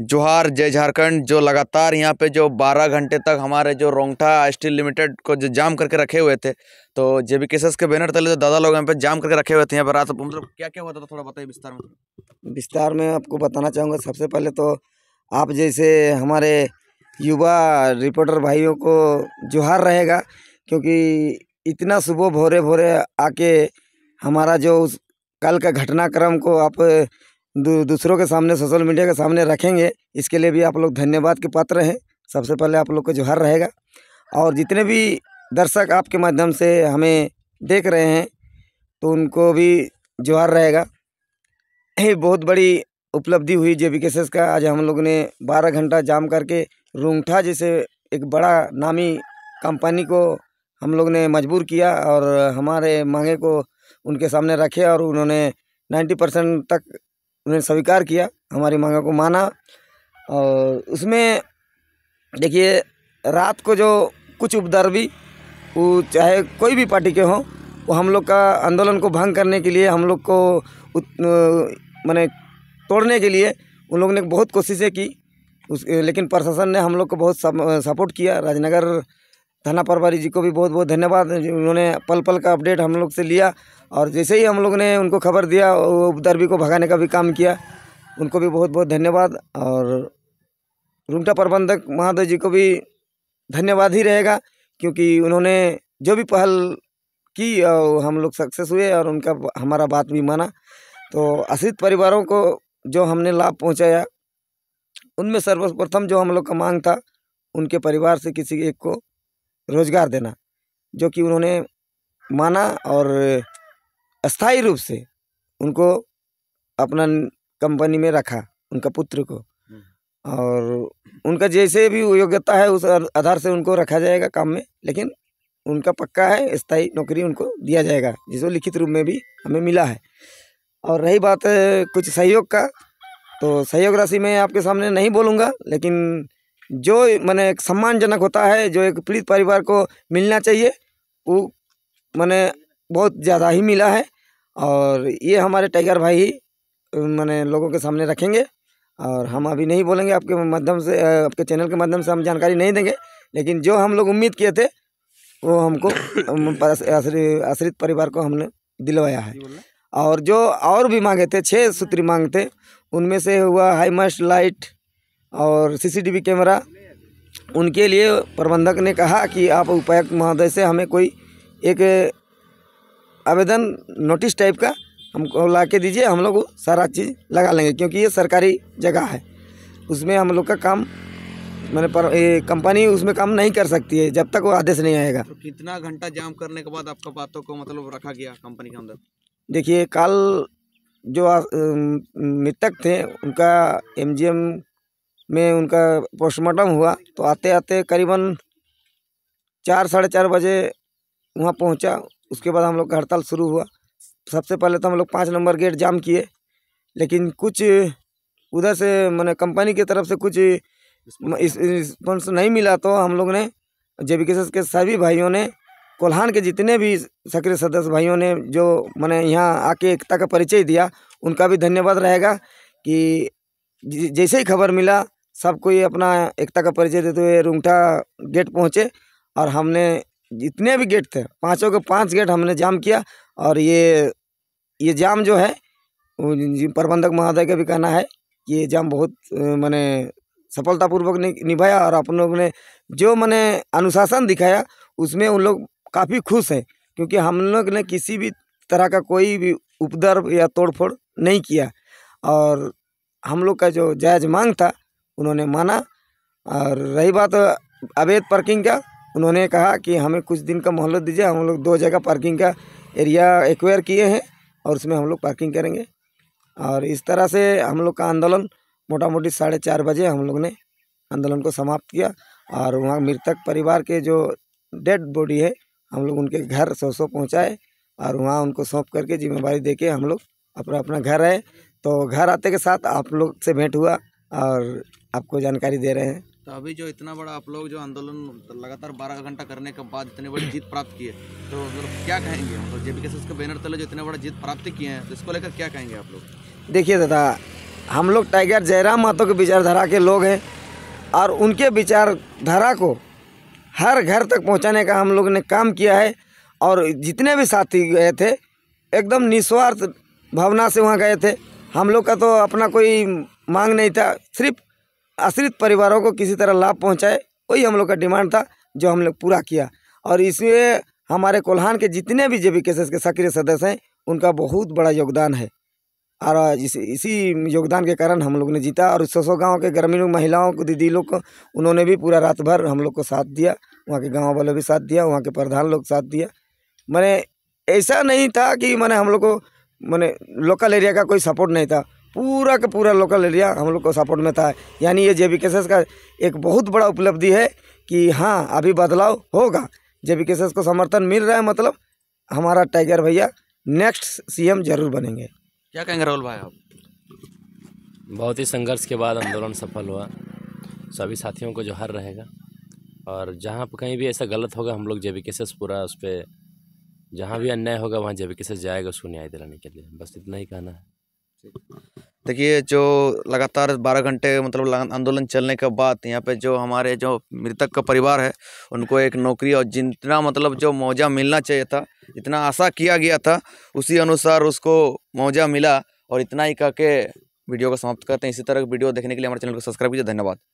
जोहार जय झारखंड जो लगातार यहाँ पे जो 12 घंटे तक हमारे जो रोंगठा स्टील लिमिटेड को जो जाम करके रखे हुए थे तो जे बी के बैनर तले जो तो दादा लोग यहाँ पे जाम करके रखे हुए थे यहाँ पर रात मतलब क्या क्या हुआ था तो थोड़ा बताइए विस्तार में विस्तार में आपको बताना चाहूँगा सबसे पहले तो आप जैसे हमारे युवा रिपोर्टर भाइयों को जोहार रहेगा क्योंकि इतना सुबह भोरे भोरे आके हमारा जो उस कल का घटनाक्रम को आप दूसरों के सामने सोशल मीडिया के सामने रखेंगे इसके लिए भी आप लोग धन्यवाद के पात्र हैं सबसे पहले आप लोग का जोहार रहेगा और जितने भी दर्शक आपके माध्यम से हमें देख रहे हैं तो उनको भी जोहार रहेगा ये बहुत बड़ी उपलब्धि हुई जे बी का आज हम लोग ने बारह घंटा जाम करके रूंगठा जैसे एक बड़ा नामी कंपनी को हम लोग ने मजबूर किया और हमारे मांगे को उनके सामने रखे और उन्होंने नाइन्टी परसेंट तक उन्होंने स्वीकार किया हमारी मांगों को माना और उसमें देखिए रात को जो कुछ उपद्रवी वो चाहे कोई भी पार्टी के हों वो हम लोग का आंदोलन को भंग करने के लिए हम लोग को मैंने तोड़ने के लिए उन लोगों ने बहुत कोशिशें की उस लेकिन प्रशासन ने हम लोग को बहुत सपोर्ट किया राजनगर थाना प्रभारी जी को भी बहुत बहुत धन्यवाद उन्होंने पल पल का अपडेट हम लोग से लिया और जैसे ही हम लोग ने उनको खबर दिया वो को भगाने का भी काम किया उनको भी बहुत बहुत धन्यवाद और रुमटा प्रबंधक महादेव जी को भी धन्यवाद ही रहेगा क्योंकि उन्होंने जो भी पहल की और हम लोग सक्सेस हुए और उनका हमारा बात भी माना तो आश्रित परिवारों को जो हमने लाभ पहुंचाया उनमें सर्वप्रथम जो हम लोग का मांग था उनके परिवार से किसी एक को रोज़गार देना जो कि उन्होंने माना और अस्थाई रूप से उनको अपना कंपनी में रखा उनका पुत्र को हम्म। और उनका जैसे भी योग्यता है उस आधार से उनको रखा जाएगा काम में लेकिन उनका पक्का है स्थायी नौकरी उनको दिया जाएगा जिसको लिखित रूप में भी हमें मिला है और रही बात कुछ सहयोग का तो सहयोग राशि मैं आपके सामने नहीं बोलूँगा लेकिन जो मैंने एक सम्मानजनक होता है जो एक पीड़ित परिवार को मिलना चाहिए वो मैंने बहुत ज़्यादा ही मिला है और ये हमारे टाइगर भाई ही मैंने लोगों के सामने रखेंगे और हम अभी नहीं बोलेंगे आपके माध्यम से आपके चैनल के माध्यम से हम जानकारी नहीं देंगे लेकिन जो हम लोग उम्मीद किए थे वो हमको आश्रित परिवार को हमने दिलवाया है और जो और भी मांगे थे छः सूत्री मांगते उनमें से हुआ हाई मस्ट लाइट और सीसीटीवी कैमरा उनके लिए प्रबंधक ने कहा कि आप उपायुक्त महोदय से हमें कोई एक आवेदन नोटिस टाइप का हमको ला के दीजिए हम लोग सारा चीज़ लगा लेंगे क्योंकि ये सरकारी जगह है उसमें हम लोग का काम मैंने पर कंपनी उसमें काम नहीं कर सकती है जब तक वो आदेश नहीं आएगा तो कितना घंटा जाम करने के बाद आपका बातों को मतलब रखा गया कंपनी के अंदर देखिए कल जो मृतक थे उनका एमजीएम में उनका पोस्टमार्टम हुआ तो आते आते करीबन चार साढ़े चार बजे वहाँ पहुँचा उसके बाद हम लोग का हड़ताल शुरू हुआ सबसे पहले तो हम लोग पाँच नंबर गेट जाम किए लेकिन कुछ उधर से मैंने कंपनी की तरफ से कुछ रिस्पॉन्स नहीं मिला तो हम लोग ने जे के सभी भाइयों ने कोल्हान के जितने भी सक्रिय सदस्य भाइयों ने जो मैंने यहाँ आके एकता का परिचय दिया उनका भी धन्यवाद रहेगा कि जैसे ही खबर मिला सब कोई अपना एकता का परिचय देते हुए रूंगठा गेट पहुँचे और हमने जितने भी गेट थे पाँचों के पाँच गेट हमने जाम किया और ये ये जाम जो है प्रबंधक महोदय का भी कहना है कि ये जाम बहुत मैंने सफलतापूर्वक निभाया और अपन लोग ने जो मैंने अनुशासन दिखाया उसमें उन लोग काफ़ी खुश हैं क्योंकि हम लोग ने किसी भी तरह का कोई भी उपद्रव या तोड़फोड़ नहीं किया और हम लोग का जो जायज़ मांग था उन्होंने माना और रही बात अवैध पार्किंग का उन्होंने कहा कि हमें कुछ दिन का मोहल्लत दीजिए हम लोग दो जगह पार्किंग का एरिया एक्वायर किए हैं और उसमें हम लोग पार्किंग करेंगे और इस तरह से हम लोग का आंदोलन मोटा मोटी साढ़े चार बजे हम लोग ने आंदोलन को समाप्त किया और वहाँ मृतक परिवार के जो डेड बॉडी है हम लोग उनके घर सौ सौ पहुँचाए और वहाँ उनको सौंप करके जिम्मेवारी दे के हम लोग अपना अपना घर आए तो घर आते के साथ आप लोग से भेंट हुआ और आपको जानकारी दे रहे हैं तो अभी जो इतना बड़ा आप लोग जो आंदोलन लगातार बारह घंटा करने के बाद इतनी बड़ी जीत प्राप्त की है तो मतलब क्या कहेंगे मतलब जे के बैनर तले जो इतना बड़ा जीत प्राप्त किए हैं तो इसको लेकर क्या कहेंगे आप लोग देखिए दादा हम लोग टाइगर जयराम महतो के विचारधारा के लोग हैं और उनके विचारधारा को हर घर तक पहुंचाने का हम लोग ने काम किया है और जितने भी साथी गए थे एकदम निस्वार्थ भावना से वहाँ गए थे हम लोग का तो अपना कोई मांग नहीं था सिर्फ आश्रित परिवारों को किसी तरह लाभ पहुँचाए वही हम लोग का डिमांड था जो हम लोग पूरा किया और इसमें हमारे कोल्हान के जितने भी जे बी के सक्रिय सदस्य हैं उनका बहुत बड़ा योगदान है और इस इसी योगदान के कारण हम लोग ने जीता और सौ सौ गाँव के ग्रामीण महिलाओं को दीदी लोग को उन्होंने भी पूरा रात भर हम लोग को साथ दिया वहाँ के गाँव वालों भी साथ दिया वहाँ के प्रधान लोग साथ दिया मैंने ऐसा नहीं था कि मैंने हम लोग को मैंने लोकल एरिया का कोई सपोर्ट नहीं था पूरा का पूरा लोकल एरिया हम लोग को सपोर्ट में था यानी ये जे का एक बहुत बड़ा उपलब्धि है कि हाँ अभी बदलाव होगा जे को समर्थन मिल रहा है मतलब हमारा टाइगर भैया नेक्स्ट सीएम जरूर बनेंगे क्या कहेंगे राहुल भाई आप बहुत ही संघर्ष के बाद आंदोलन सफल हुआ सभी साथियों को जोहर रहेगा और जहाँ पर कहीं भी ऐसा गलत होगा हम लोग जेबी केसेस पूरा उस पर जहाँ भी अन्याय होगा वहाँ जेबी केसेस जाएगा उसको न्याय दिलाने के लिए बस इतना ही कहना है देखिए जो लगातार बारह घंटे मतलब आंदोलन चलने के बाद यहाँ पे जो हमारे जो मृतक का परिवार है उनको एक नौकरी और जितना मतलब जो मुआवजा मिलना चाहिए था इतना आशा किया गया था उसी अनुसार उसको मुआवजा मिला और इतना ही कह के वीडियो को समाप्त करते हैं इसी तरह वीडियो देखने के लिए हमारे चैनल को सब्सक्राइब कीजिए धन्यवाद